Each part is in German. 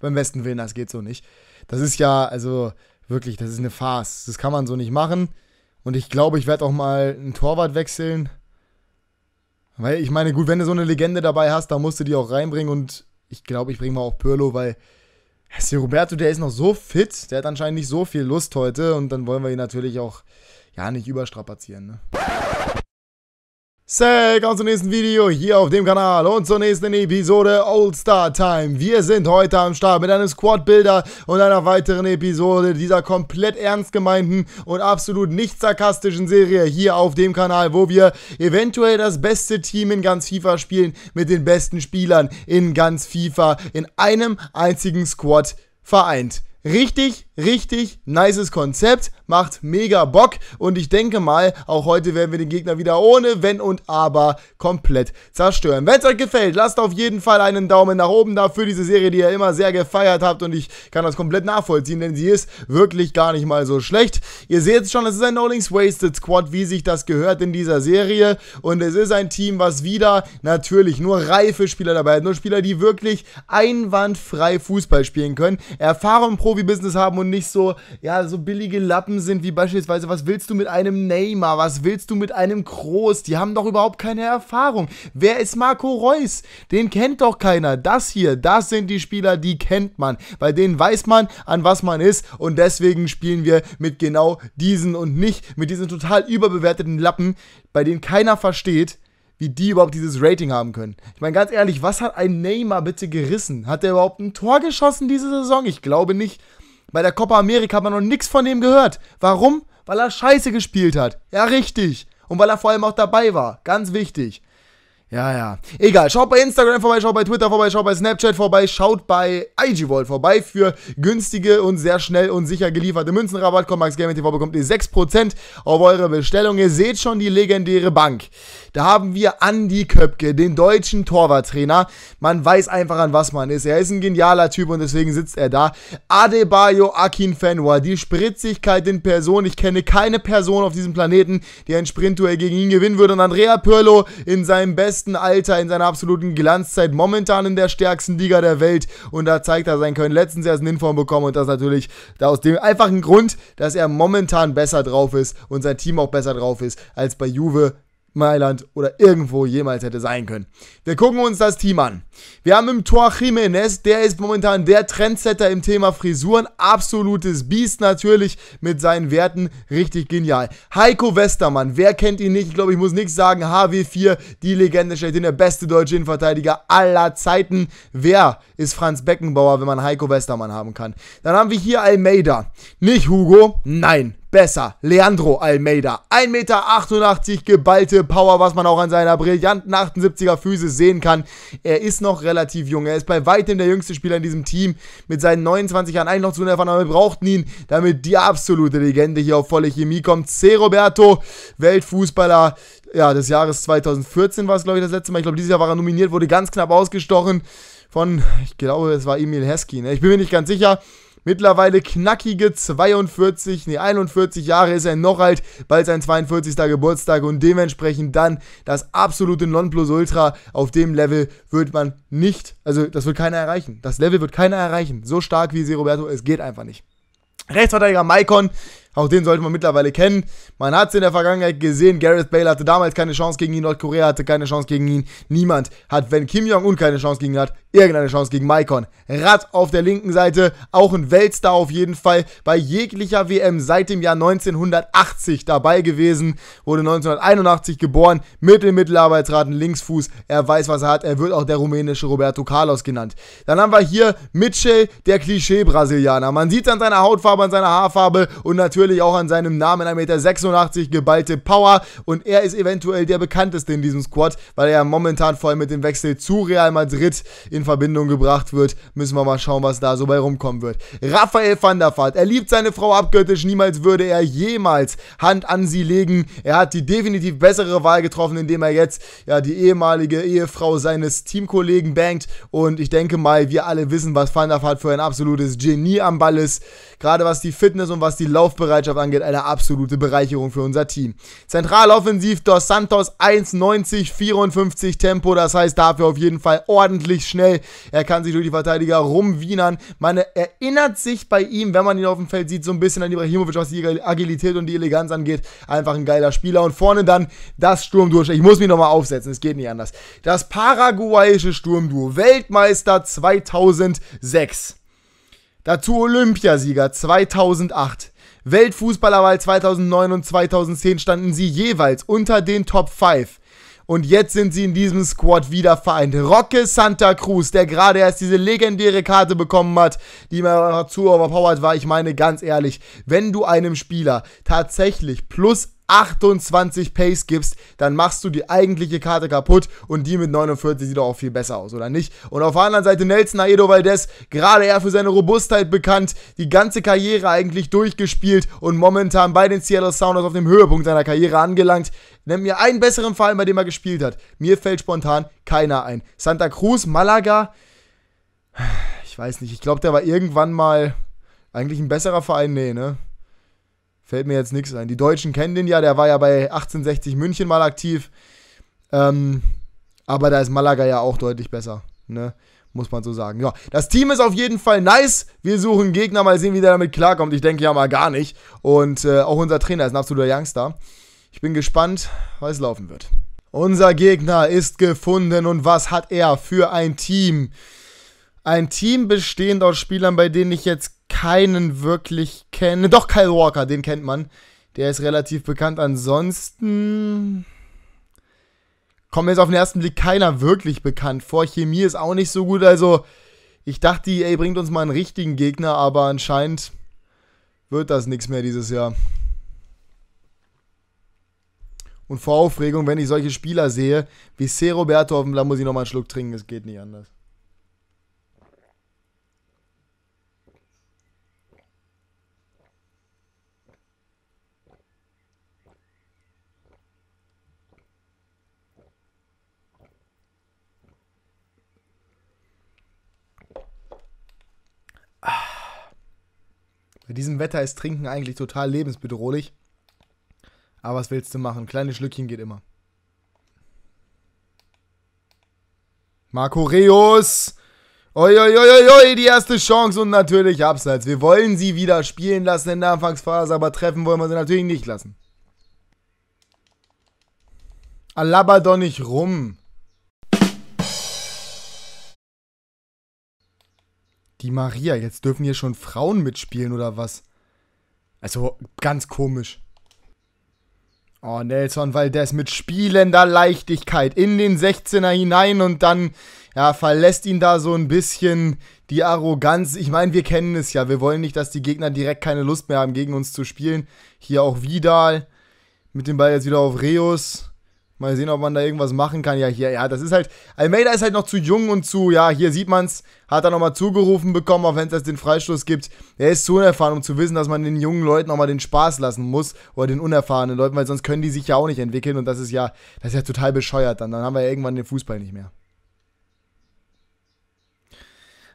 beim besten Willen, das geht so nicht. Das ist ja, also wirklich, das ist eine Farce. Das kann man so nicht machen. Und ich glaube, ich werde auch mal einen Torwart wechseln. Weil ich meine, gut, wenn du so eine Legende dabei hast, dann musst du die auch reinbringen. Und ich glaube, ich bringe mal auch Pirlo, weil Herr Roberto, der ist noch so fit. Der hat anscheinend nicht so viel Lust heute. Und dann wollen wir ihn natürlich auch ja nicht überstrapazieren. Ne? Servus also zum nächsten Video hier auf dem Kanal und zur nächsten Episode Old Star Time. Wir sind heute am Start mit einem Squad Builder und einer weiteren Episode dieser komplett ernst gemeinten und absolut nicht sarkastischen Serie hier auf dem Kanal, wo wir eventuell das beste Team in ganz FIFA spielen mit den besten Spielern in ganz FIFA in einem einzigen Squad vereint. Richtig, richtig nices Konzept, macht mega Bock und ich denke mal, auch heute werden wir den Gegner wieder ohne Wenn und Aber komplett zerstören. Wenn es euch gefällt, lasst auf jeden Fall einen Daumen nach oben da für diese Serie, die ihr immer sehr gefeiert habt und ich kann das komplett nachvollziehen, denn sie ist wirklich gar nicht mal so schlecht. Ihr seht es schon, es ist ein No Links Wasted Squad, wie sich das gehört in dieser Serie und es ist ein Team, was wieder natürlich nur reife Spieler dabei hat, nur Spieler, die wirklich einwandfrei Fußball spielen können, Erfahrung pro Profibusiness haben und nicht so, ja, so billige Lappen sind, wie beispielsweise, was willst du mit einem Neymar, was willst du mit einem Kroos, die haben doch überhaupt keine Erfahrung. Wer ist Marco Reus? Den kennt doch keiner. Das hier, das sind die Spieler, die kennt man. Bei denen weiß man, an was man ist und deswegen spielen wir mit genau diesen und nicht mit diesen total überbewerteten Lappen, bei denen keiner versteht, wie die überhaupt dieses Rating haben können. Ich meine, ganz ehrlich, was hat ein Neymar bitte gerissen? Hat der überhaupt ein Tor geschossen diese Saison? Ich glaube nicht. Bei der Copa America hat man noch nichts von dem gehört. Warum? Weil er scheiße gespielt hat. Ja, richtig. Und weil er vor allem auch dabei war. Ganz wichtig. Ja, ja. Egal, schaut bei Instagram vorbei, schaut bei Twitter vorbei, schaut bei Snapchat vorbei, schaut bei IGVolt vorbei für günstige und sehr schnell und sicher gelieferte Münzenrabatt. Kommt Max Gaming TV bekommt ihr 6% auf eure Bestellung. Ihr seht schon die legendäre Bank. Da haben wir Andy Köpke, den deutschen Torwarttrainer. Man weiß einfach, an was man ist. Er ist ein genialer Typ und deswegen sitzt er da. Adebayo Akin Fenwa, die Spritzigkeit in Person. Ich kenne keine Person auf diesem Planeten, die ein Sprintduell gegen ihn gewinnen würde. Und Andrea Pirlo in seinem besten besten Alter, in seiner absoluten Glanzzeit, momentan in der stärksten Liga der Welt und da zeigt er sein Können. Letztens erst einen Inform bekommen und das natürlich da aus dem einfachen Grund, dass er momentan besser drauf ist und sein Team auch besser drauf ist als bei Juve Mailand oder irgendwo jemals hätte sein können. Wir gucken uns das Team an. Wir haben im Tor Jiménez, der ist momentan der Trendsetter im Thema Frisuren. Absolutes Biest natürlich mit seinen Werten. Richtig genial. Heiko Westermann, wer kennt ihn nicht? Ich glaube, ich muss nichts sagen. HW4, die Legende ihn der beste deutsche Innenverteidiger aller Zeiten. Wer ist Franz Beckenbauer, wenn man Heiko Westermann haben kann? Dann haben wir hier Almeida. Nicht Hugo, nein besser. Leandro Almeida, 1,88 Meter geballte Power, was man auch an seiner brillanten 78er Füße sehen kann. Er ist noch relativ jung, er ist bei weitem der jüngste Spieler in diesem Team mit seinen 29 Jahren eigentlich noch zu unerfahren, aber wir brauchten ihn, damit die absolute Legende hier auf volle Chemie kommt. C. Roberto, Weltfußballer, ja, des Jahres 2014 war es, glaube ich, das letzte Mal. Ich glaube, dieses Jahr war er nominiert, wurde ganz knapp ausgestochen von, ich glaube, es war Emil Heskin. Ne? Ich bin mir nicht ganz sicher. Mittlerweile knackige 42, nee 41 Jahre ist er noch alt, bald sein 42. Geburtstag und dementsprechend dann das absolute Nonplusultra. Auf dem Level wird man nicht, also das wird keiner erreichen. Das Level wird keiner erreichen. So stark wie sie Roberto, es geht einfach nicht. Rechtsverteidiger Maikon auch den sollte man mittlerweile kennen. Man hat es in der Vergangenheit gesehen. Gareth Bale hatte damals keine Chance gegen ihn. Nordkorea hatte keine Chance gegen ihn. Niemand hat, wenn Kim Jong-un keine Chance gegen ihn hat, irgendeine Chance gegen Maikon. Rad auf der linken Seite. Auch ein Weltstar auf jeden Fall. Bei jeglicher WM seit dem Jahr 1980 dabei gewesen. Wurde 1981 geboren. Mit dem Mittelarbeitsraten, Linksfuß. Er weiß, was er hat. Er wird auch der rumänische Roberto Carlos genannt. Dann haben wir hier Mitchell, der Klischee-Brasilianer. Man sieht an seiner Hautfarbe, an seiner Haarfarbe und natürlich natürlich auch an seinem Namen 1,86 Meter geballte Power und er ist eventuell der bekannteste in diesem Squad, weil er momentan vor allem mit dem Wechsel zu Real Madrid in Verbindung gebracht wird. Müssen wir mal schauen, was da so bei rumkommen wird. Raphael van der Vaart, er liebt seine Frau abgöttisch, niemals würde er jemals Hand an sie legen. Er hat die definitiv bessere Wahl getroffen, indem er jetzt ja die ehemalige Ehefrau seines Teamkollegen bangt und ich denke mal, wir alle wissen, was Van der Vaart für ein absolutes Genie am Ball ist, gerade was die Fitness und was die Laufbereitschaft Passbereitschaft angeht, eine absolute Bereicherung für unser Team. Zentraloffensiv Dos Santos 1,90, 54 Tempo, das heißt dafür auf jeden Fall ordentlich schnell. Er kann sich durch die Verteidiger rumwienern. Man erinnert sich bei ihm, wenn man ihn auf dem Feld sieht, so ein bisschen an Ibrahimovic, was die Agilität und die Eleganz angeht. Einfach ein geiler Spieler. Und vorne dann das Sturmduo. Ich muss mich nochmal aufsetzen, es geht nicht anders. Das paraguayische Sturmduo, Weltmeister 2006. Dazu Olympiasieger 2008. Weltfußballerwahl 2009 und 2010 standen sie jeweils unter den Top 5. Und jetzt sind sie in diesem Squad wieder vereint. Roque Santa Cruz, der gerade erst diese legendäre Karte bekommen hat, die mir zu overpowered war. Ich meine, ganz ehrlich, wenn du einem Spieler tatsächlich plus 28 Pace gibst, dann machst du die eigentliche Karte kaputt und die mit 49 sieht doch auch viel besser aus, oder nicht? Und auf der anderen Seite Nelson Aedo Valdez, gerade er für seine Robustheit bekannt, die ganze Karriere eigentlich durchgespielt und momentan bei den Seattle Sounders auf dem Höhepunkt seiner Karriere angelangt. Nenn mir einen besseren Fall, bei dem er gespielt hat. Mir fällt spontan keiner ein. Santa Cruz, Malaga, ich weiß nicht, ich glaube, der war irgendwann mal eigentlich ein besserer Verein, nee, ne? Fällt mir jetzt nichts ein. Die Deutschen kennen den ja, der war ja bei 1860 München mal aktiv. Ähm, aber da ist Malaga ja auch deutlich besser, ne? Muss man so sagen. Ja, das Team ist auf jeden Fall nice. Wir suchen Gegner, mal sehen, wie der damit klarkommt. Ich denke ja mal gar nicht. Und äh, auch unser Trainer ist ein absoluter Youngster. Ich bin gespannt, was es laufen wird. Unser Gegner ist gefunden und was hat er für ein Team? Ein Team bestehend aus Spielern, bei denen ich jetzt keinen wirklich kenne. Doch, Kyle Walker, den kennt man. Der ist relativ bekannt. Ansonsten kommt mir jetzt auf den ersten Blick keiner wirklich bekannt vor. Chemie ist auch nicht so gut. Also, ich dachte, ey, e bringt uns mal einen richtigen Gegner, aber anscheinend wird das nichts mehr dieses Jahr. Und vor Aufregung, wenn ich solche Spieler sehe, wie C. Roberto auf dem Land, muss ich nochmal einen Schluck trinken. Es geht nicht anders. Bei diesem Wetter ist Trinken eigentlich total lebensbedrohlich. Aber was willst du machen? Kleine Schlückchen geht immer. Marco Reus! Uiuiuiui, die erste Chance und natürlich abseits. Wir wollen sie wieder spielen lassen in der Anfangsphase, aber treffen wollen wir sie natürlich nicht lassen. Alaba doch nicht rum. die Maria. Jetzt dürfen hier schon Frauen mitspielen oder was? Also ganz komisch. Oh, Nelson Valdez mit spielender Leichtigkeit in den 16er hinein und dann ja, verlässt ihn da so ein bisschen die Arroganz. Ich meine, wir kennen es ja. Wir wollen nicht, dass die Gegner direkt keine Lust mehr haben, gegen uns zu spielen. Hier auch Vidal mit dem Ball jetzt wieder auf Reus. Mal sehen, ob man da irgendwas machen kann. Ja, hier, ja, das ist halt. Almeida ist halt noch zu jung und zu, ja, hier sieht man's, hat er nochmal zugerufen bekommen, auch wenn es den Freistoß gibt. Er ist zu unerfahren, um zu wissen, dass man den jungen Leuten auch mal den Spaß lassen muss oder den unerfahrenen Leuten, weil sonst können die sich ja auch nicht entwickeln und das ist ja, das ist ja total bescheuert. Dann, dann haben wir ja irgendwann den Fußball nicht mehr.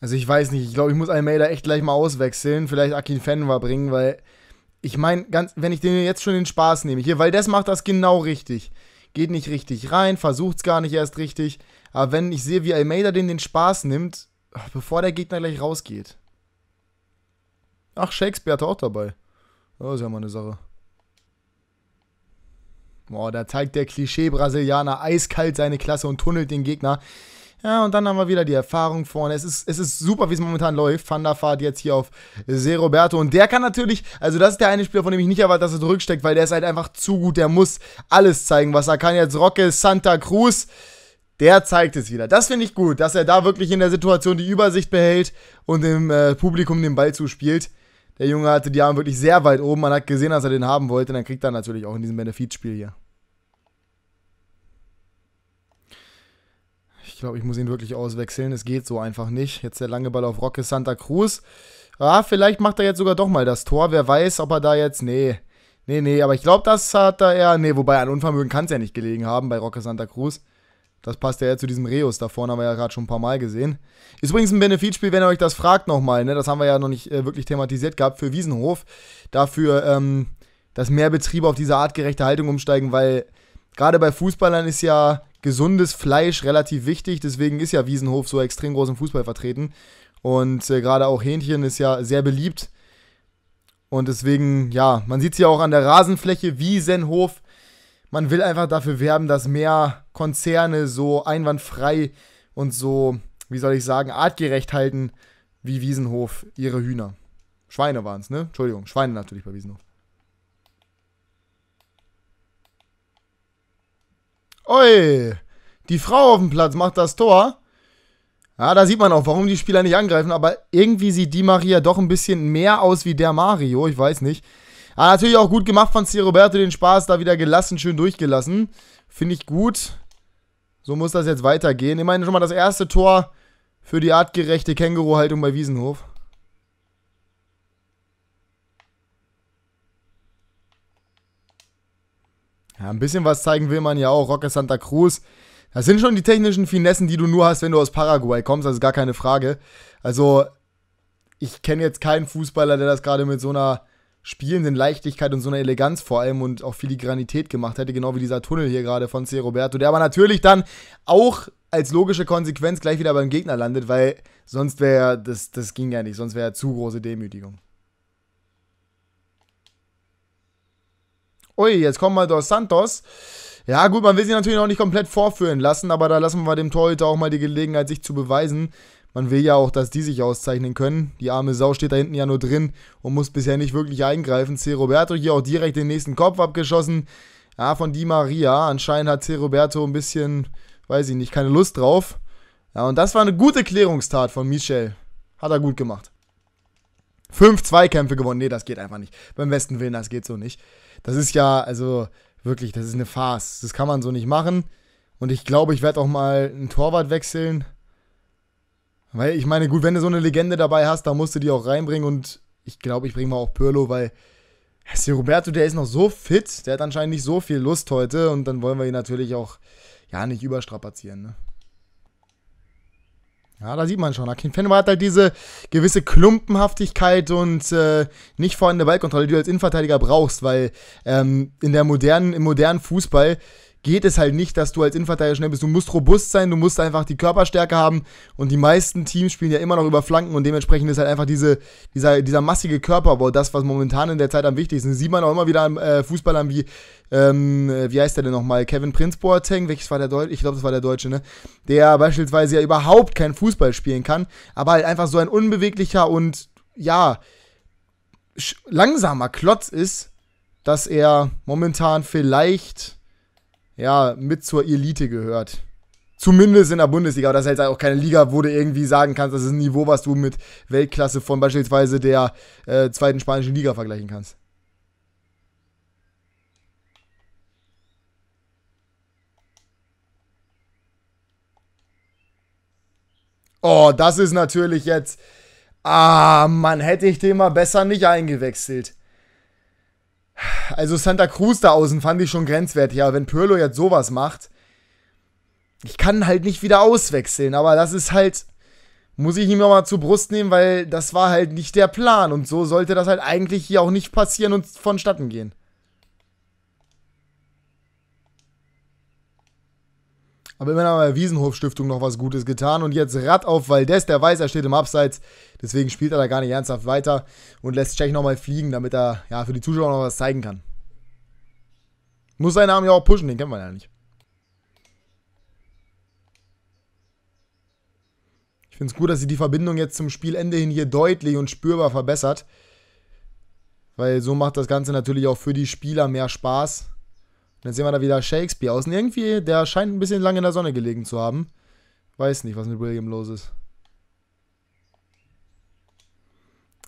Also ich weiß nicht, ich glaube, ich muss Almeida echt gleich mal auswechseln, vielleicht Akin Fenwa bringen, weil ich meine, wenn ich denen jetzt schon den Spaß nehme, hier, weil das macht das genau richtig geht nicht richtig rein, versucht es gar nicht erst richtig. Aber wenn ich sehe, wie Almeida den den Spaß nimmt, bevor der Gegner gleich rausgeht. Ach, Shakespeare hat auch dabei. Das ist ja mal eine Sache. Boah, da zeigt der Klischee-Brasilianer eiskalt seine Klasse und tunnelt den Gegner. Ja, und dann haben wir wieder die Erfahrung vorne. Es ist, es ist super, wie es momentan läuft. Fanda fahrt jetzt hier auf Se Roberto. Und der kann natürlich, also das ist der eine Spieler, von dem ich nicht erwartet, dass er zurücksteckt, weil der ist halt einfach zu gut. Der muss alles zeigen, was er kann. Jetzt Rocke, Santa Cruz der zeigt es wieder. Das finde ich gut, dass er da wirklich in der Situation die Übersicht behält und dem äh, Publikum den Ball zuspielt. Der Junge hatte die Arme wirklich sehr weit oben. Man hat gesehen, dass er den haben wollte. Und dann kriegt er natürlich auch in diesem Benefizspiel hier. Ich glaube, ich muss ihn wirklich auswechseln. Es geht so einfach nicht. Jetzt der lange Ball auf Roque Santa Cruz. Ah, vielleicht macht er jetzt sogar doch mal das Tor. Wer weiß, ob er da jetzt. Nee. Nee, nee, aber ich glaube, das hat er eher. Nee, wobei an Unvermögen kann es ja nicht gelegen haben bei Roque Santa Cruz. Das passt ja eher zu diesem Reus da vorne, haben wir ja gerade schon ein paar Mal gesehen. Ist übrigens ein Benefizspiel, wenn ihr euch das fragt nochmal, ne? Das haben wir ja noch nicht äh, wirklich thematisiert gehabt für Wiesenhof. Dafür, ähm, dass mehr Betriebe auf diese artgerechte Haltung umsteigen, weil gerade bei Fußballern ist ja gesundes Fleisch relativ wichtig. Deswegen ist ja Wiesenhof so extrem groß im Fußball vertreten. Und äh, gerade auch Hähnchen ist ja sehr beliebt. Und deswegen, ja, man sieht es ja auch an der Rasenfläche Wiesenhof. Man will einfach dafür werben, dass mehr Konzerne so einwandfrei und so, wie soll ich sagen, artgerecht halten wie Wiesenhof ihre Hühner. Schweine waren es, ne? Entschuldigung, Schweine natürlich bei Wiesenhof. Oi, die Frau auf dem Platz macht das Tor. Ja, da sieht man auch, warum die Spieler nicht angreifen, aber irgendwie sieht die Maria doch ein bisschen mehr aus wie der Mario, ich weiß nicht. Aber natürlich auch gut gemacht von C. Roberto, den Spaß da wieder gelassen, schön durchgelassen. Finde ich gut. So muss das jetzt weitergehen. Immerhin schon mal das erste Tor für die artgerechte Känguru-Haltung bei Wiesenhof. Ja, ein bisschen was zeigen will man ja auch. Roque Santa Cruz. Das sind schon die technischen Finessen, die du nur hast, wenn du aus Paraguay kommst. Das ist gar keine Frage. Also, ich kenne jetzt keinen Fußballer, der das gerade mit so einer spielenden Leichtigkeit und so einer Eleganz vor allem und auch Filigranität gemacht hätte, genau wie dieser Tunnel hier gerade von C. Roberto, der aber natürlich dann auch als logische Konsequenz gleich wieder beim Gegner landet, weil sonst wäre das, das ging ja nicht, sonst wäre zu große Demütigung. Ui, jetzt kommt mal Dos Santos. Ja, gut, man will sich natürlich noch nicht komplett vorführen lassen, aber da lassen wir dem Torhüter auch mal die Gelegenheit, sich zu beweisen. Man will ja auch, dass die sich auszeichnen können. Die arme Sau steht da hinten ja nur drin und muss bisher nicht wirklich eingreifen. C. Roberto hier auch direkt den nächsten Kopf abgeschossen. Ja, von Di Maria. Anscheinend hat C. Roberto ein bisschen, weiß ich nicht, keine Lust drauf. Ja, und das war eine gute Klärungstat von Michel. Hat er gut gemacht. Fünf Zweikämpfe gewonnen. Nee, das geht einfach nicht. Beim besten willen, das geht so nicht. Das ist ja, also wirklich, das ist eine Farce. Das kann man so nicht machen. Und ich glaube, ich werde auch mal einen Torwart wechseln. Weil ich meine, gut, wenn du so eine Legende dabei hast, dann musst du die auch reinbringen. Und ich glaube, ich bringe mal auch Pirlo, weil Herr Roberto, der ist noch so fit. Der hat anscheinend nicht so viel Lust heute. Und dann wollen wir ihn natürlich auch ja nicht überstrapazieren. Ne? Ja, da sieht man schon. Akin Fenwa hat halt diese gewisse Klumpenhaftigkeit und äh, nicht vorhandene Ballkontrolle, die du als Innenverteidiger brauchst, weil ähm, in der modernen, im modernen Fußball geht es halt nicht, dass du als Innenverteidiger schnell bist. Du musst robust sein, du musst einfach die Körperstärke haben und die meisten Teams spielen ja immer noch über Flanken und dementsprechend ist halt einfach diese, dieser, dieser massige Körperbau das, was momentan in der Zeit am wichtigsten ist. Sieht man auch immer wieder an äh, Fußballern wie, ähm, äh, wie heißt der denn nochmal, Kevin Prince Boateng, welches war der Deutsche, ich glaube, das war der Deutsche, ne? Der beispielsweise ja überhaupt kein Fußball spielen kann, aber halt einfach so ein unbeweglicher und, ja, langsamer Klotz ist, dass er momentan vielleicht ja, mit zur Elite gehört. Zumindest in der Bundesliga, aber das ist halt auch keine Liga, wo du irgendwie sagen kannst, das ist ein Niveau, was du mit Weltklasse von beispielsweise der äh, zweiten spanischen Liga vergleichen kannst. Oh, das ist natürlich jetzt. Ah, man hätte ich den mal besser nicht eingewechselt. Also Santa Cruz da außen fand ich schon grenzwertig, aber wenn Pirlo jetzt sowas macht, ich kann halt nicht wieder auswechseln, aber das ist halt, muss ich ihm nochmal zur Brust nehmen, weil das war halt nicht der Plan und so sollte das halt eigentlich hier auch nicht passieren und vonstatten gehen. Aber immerhin haben wir der Wiesenhof-Stiftung noch was Gutes getan. Und jetzt Rad auf Valdez, der weiß, er steht im Abseits. Deswegen spielt er da gar nicht ernsthaft weiter und lässt Tschech nochmal fliegen, damit er ja, für die Zuschauer noch was zeigen kann. Muss seinen Namen ja auch pushen, den kennen wir ja nicht. Ich finde es gut, dass sie die Verbindung jetzt zum Spielende hin hier deutlich und spürbar verbessert. Weil so macht das Ganze natürlich auch für die Spieler mehr Spaß. Und jetzt sehen wir da wieder Shakespeare außen. irgendwie, der scheint ein bisschen lange in der Sonne gelegen zu haben. Weiß nicht, was mit William los ist.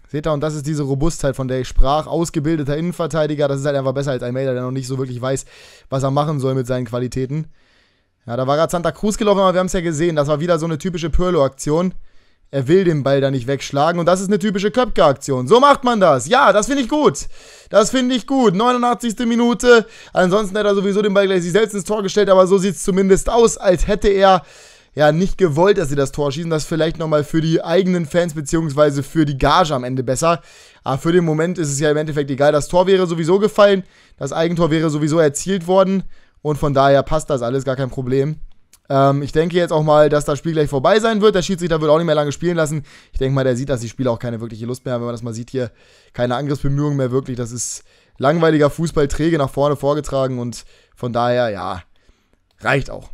Seht ihr, und das ist diese Robustheit, von der ich sprach. Ausgebildeter Innenverteidiger, das ist halt einfach besser als ein Almeida, der noch nicht so wirklich weiß, was er machen soll mit seinen Qualitäten. Ja, da war gerade Santa Cruz gelaufen, aber wir haben es ja gesehen. Das war wieder so eine typische Pirlo-Aktion. Er will den Ball da nicht wegschlagen und das ist eine typische Köpke-Aktion. So macht man das. Ja, das finde ich gut. Das finde ich gut. 89. Minute. Ansonsten hätte er sowieso den Ball gleich sich selbst ins Tor gestellt, aber so sieht es zumindest aus, als hätte er ja nicht gewollt, dass sie das Tor schießen. Das ist vielleicht nochmal für die eigenen Fans beziehungsweise für die Gage am Ende besser. Aber für den Moment ist es ja im Endeffekt egal. Das Tor wäre sowieso gefallen. Das Eigentor wäre sowieso erzielt worden. Und von daher passt das alles, gar kein Problem. Ähm, ich denke jetzt auch mal, dass das Spiel gleich vorbei sein wird. Der Schiedsrichter wird auch nicht mehr lange spielen lassen. Ich denke mal, der sieht, dass die Spieler auch keine wirkliche Lust mehr haben. Wenn man das mal sieht hier, keine Angriffsbemühungen mehr wirklich. Das ist langweiliger Fußball, träge nach vorne vorgetragen und von daher, ja, reicht auch.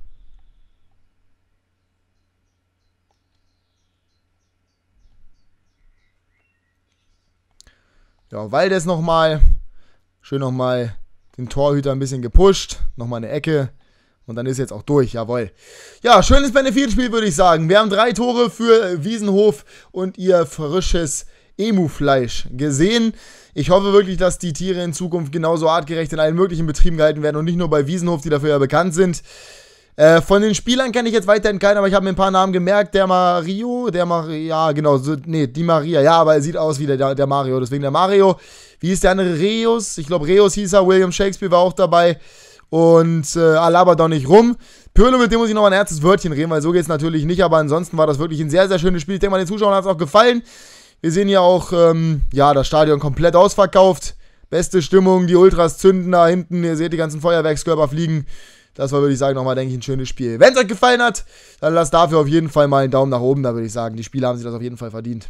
Ja, Waldes nochmal. Schön nochmal den Torhüter ein bisschen gepusht. Nochmal eine Ecke. Und dann ist jetzt auch durch, jawohl. Ja, schönes Benefitspiel, würde ich sagen. Wir haben drei Tore für äh, Wiesenhof und ihr frisches Emu-Fleisch gesehen. Ich hoffe wirklich, dass die Tiere in Zukunft genauso artgerecht in allen möglichen Betrieben gehalten werden und nicht nur bei Wiesenhof, die dafür ja bekannt sind. Äh, von den Spielern kenne ich jetzt weiterhin keinen, aber ich habe mir ein paar Namen gemerkt. Der Mario, der Mario, ja, genau, so, nee, die Maria, ja, aber er sieht aus wie der, der Mario, deswegen der Mario. Wie hieß der andere? Reus, ich glaube, Reus hieß er, William Shakespeare war auch dabei. Und äh, labert doch nicht rum. Pirlo, mit dem muss ich nochmal ein erstes Wörtchen reden, weil so geht es natürlich nicht. Aber ansonsten war das wirklich ein sehr, sehr schönes Spiel. Ich denke mal, den Zuschauern hat es auch gefallen. Wir sehen hier auch, ähm, ja, das Stadion komplett ausverkauft. Beste Stimmung, die Ultras zünden da hinten. Ihr seht die ganzen Feuerwerkskörper fliegen. Das war, würde ich sagen, nochmal, denke ich, ein schönes Spiel. Wenn es euch gefallen hat, dann lasst dafür auf jeden Fall mal einen Daumen nach oben. Da würde ich sagen, die Spieler haben sich das auf jeden Fall verdient.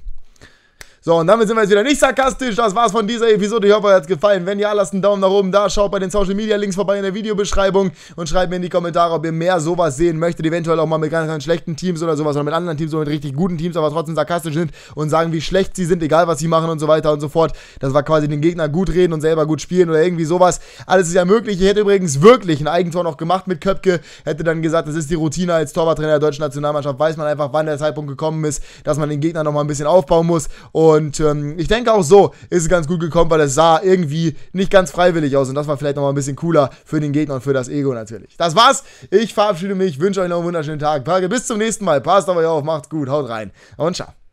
So, und damit sind wir jetzt wieder nicht sarkastisch. Das war's von dieser Episode. Ich hoffe, euch hat's gefallen. Wenn ja, lasst einen Daumen nach oben da. Schaut bei den Social Media Links vorbei in der Videobeschreibung und schreibt mir in die Kommentare, ob ihr mehr sowas sehen möchtet. Eventuell auch mal mit ganz, ganz schlechten Teams oder sowas oder mit anderen Teams oder mit richtig guten Teams, aber trotzdem sarkastisch sind und sagen, wie schlecht sie sind, egal was sie machen und so weiter und so fort. Das war quasi den Gegner gut reden und selber gut spielen oder irgendwie sowas. Alles ist ja möglich. Ich hätte übrigens wirklich ein Eigentor noch gemacht mit Köpke. Hätte dann gesagt, das ist die Routine als Torwarttrainer der deutschen Nationalmannschaft. Weiß man einfach, wann der Zeitpunkt gekommen ist, dass man den Gegner nochmal ein bisschen aufbauen muss. Und und ähm, ich denke auch so ist es ganz gut gekommen, weil es sah irgendwie nicht ganz freiwillig aus. Und das war vielleicht nochmal ein bisschen cooler für den Gegner und für das Ego natürlich. Das war's. Ich verabschiede mich, wünsche euch noch einen wunderschönen Tag. Bis zum nächsten Mal. Passt auf euch auf, macht's gut, haut rein und ciao.